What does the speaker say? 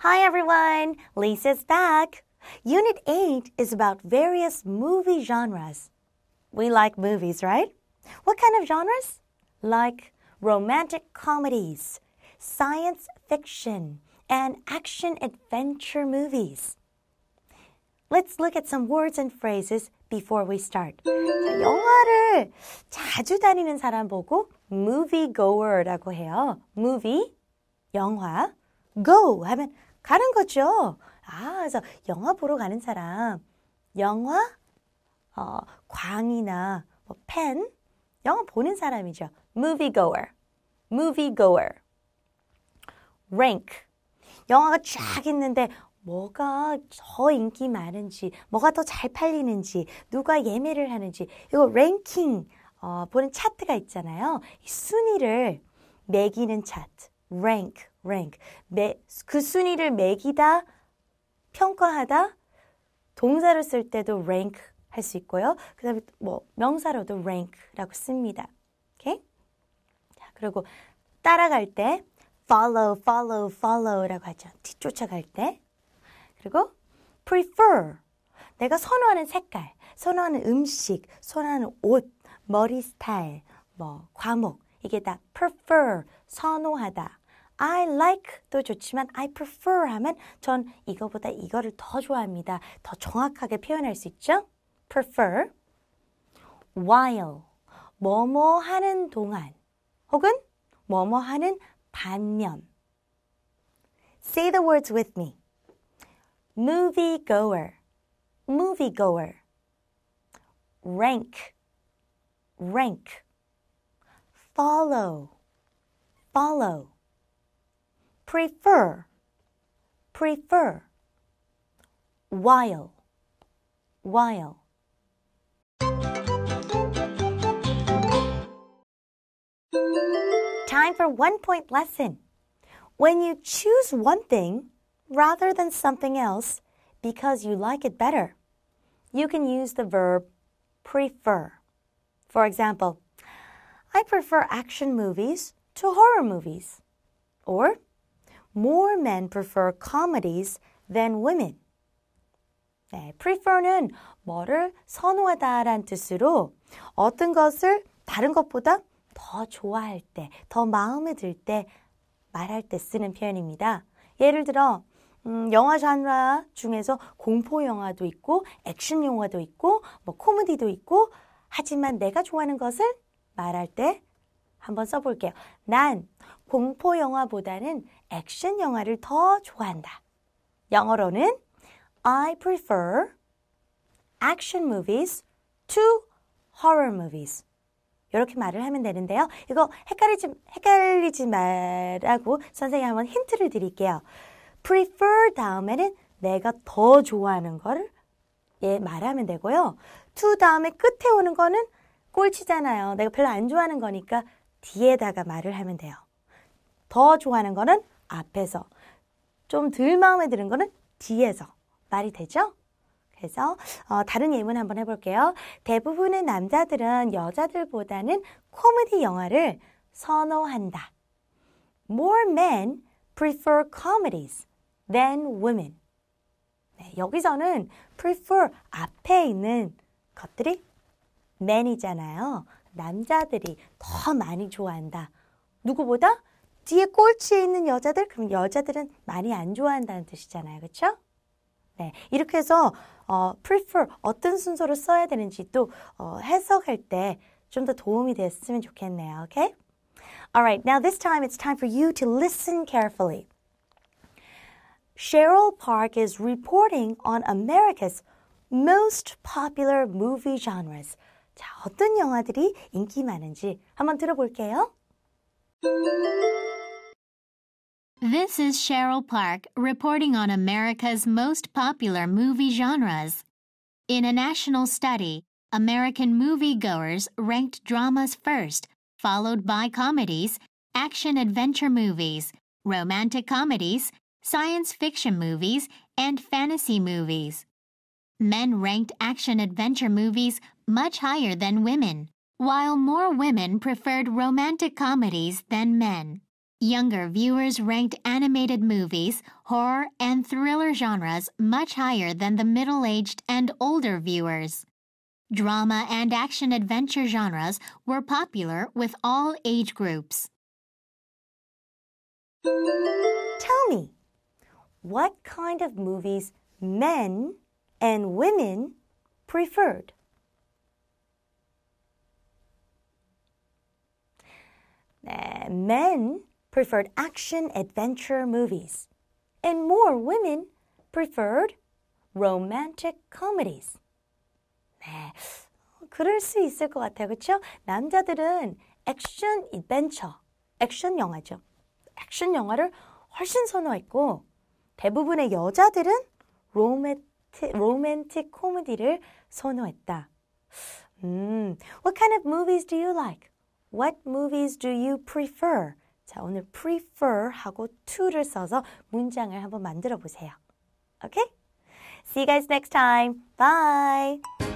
Hi everyone, Lisa's back. Unit 8 is about various movie genres. We like movies, right? What kind of genres? Like romantic comedies, science fiction, and action adventure movies. Let's look at some words and phrases before we start. 영화를 자주 다니는 사람 보고 goer라고 해요. movie, 영화, go 하면 가는 거죠. 아, 그래서 영화 보러 가는 사람, 영화, 어, 광이나 뭐 펜, 영화 보는 사람이죠. movie goer, movie goer. rank, 영화가 쫙 있는데 뭐가 더 인기 많은지, 뭐가 더 잘 팔리는지, 누가 예매를 하는지, 이거 랭킹 어, 보는 차트가 있잖아요. 순위를 매기는 차트, rank, rank. 매, 그 순위를 매기다, 평가하다, 동사로 쓸 때도 rank 할 수 있고요. 그 다음에 뭐, 명사로도 rank라고 씁니다. 오케이? 자, 그리고 따라갈 때 follow, follow, follow라고 하죠. 뒤쫓아갈 때. 그리고 prefer. 내가 선호하는 색깔, 선호하는 음식, 선호하는 옷, 머리 스타일, 뭐 과목 이게 다 prefer 선호하다 I like도 좋지만 I prefer 하면 전 이거보다 이거를 더 좋아합니다. 더 정확하게 표현할 수 있죠? prefer while 뭐뭐 하는 동안 혹은 뭐뭐 하는 반면 Say the words with me. movie goer movie goer rank rank follow follow prefer, prefer. While, while. Time for one point lesson. When you choose one thing rather than something else because you like it better, you can use the verb prefer. For example, I prefer action movies to horror movies. Or, more men prefer comedies than women. 네, prefer는 뭐를 선호하다란 뜻으로 어떤 것을 다른 것보다 더 좋아할 때, 더 마음에 들 때 말할 때 쓰는 표현입니다. 예를 들어 음, 영화 장르 중에서 공포 영화도 있고 액션 영화도 있고 뭐 코미디도 있고 하지만 내가 좋아하는 것을 말할 때 한번 써볼게요. 난 공포 영화보다는 액션 영화를 더 좋아한다. 영어로는 I prefer action movies to horror movies. 이렇게 말을 하면 되는데요. 이거 헷갈리지, 헷갈리지 말라고 선생님 한번 힌트를 드릴게요. prefer 다음에는 내가 더 좋아하는 거를 예, 말하면 되고요. to 다음에 끝에 오는 거는 꼴찌잖아요 내가 별로 안 좋아하는 거니까 뒤에다가 말을 하면 돼요. 더 좋아하는 거는 앞에서, 좀 덜 마음에 드는 거는 뒤에서. 말이 되죠? 그래서 어, 다른 예문 한번 해볼게요. 대부분의 남자들은 여자들보다는 코미디 영화를 선호한다. More men prefer comedies than women. 네, 여기서는 prefer 앞에 있는 것들이 men이잖아요. 남자들이 더 많이 좋아한다. 누구보다 뒤에 꼴찌에 있는 여자들 그럼 여자들은 많이 안 좋아한다는 뜻이잖아요. 그렇죠? 네, 이렇게 해서 어, prefer 어떤 순서로 써야 되는지 또 어, 해석할 때 좀 더 도움이 됐으면 좋겠네요. Okay? Alright, now this time it's time for you to listen carefully. Cheryl Park is reporting on America's most popular movie genres. 자, 어떤 영화들이 인기 많은지 한번 들어볼게요. This is Cheryl Park reporting on America's most popular movie genres. In a national study, American moviegoers ranked dramas first, followed by comedies, action adventure movies, romantic comedies, science fiction movies, and fantasy movies men ranked action adventure movies much higher than women, while more women preferred romantic comedies than men. Younger viewers ranked animated movies, horror, and thriller genres much higher than the middle aged and older viewers. Drama and action adventure genres were popular with all age groups. Tell me, what kind of movies men and women preferred. Uh, men preferred action adventure movies, and more women preferred romantic comedies. 네, 그럴 수 있을 것 같아요. 그렇죠? 남자들은 액션 이벤처, 액션 영화죠. 액션 영화를 훨씬 선호했고 대부분의 여자들은 로맨 로맨틱 코미디를 선호했다. 음, what kind of movies do you like? What movies do you prefer? 자, 오늘 prefer 하고 to를 써서 문장을 한번 만들어 보세요. Okay? See you guys next time. Bye.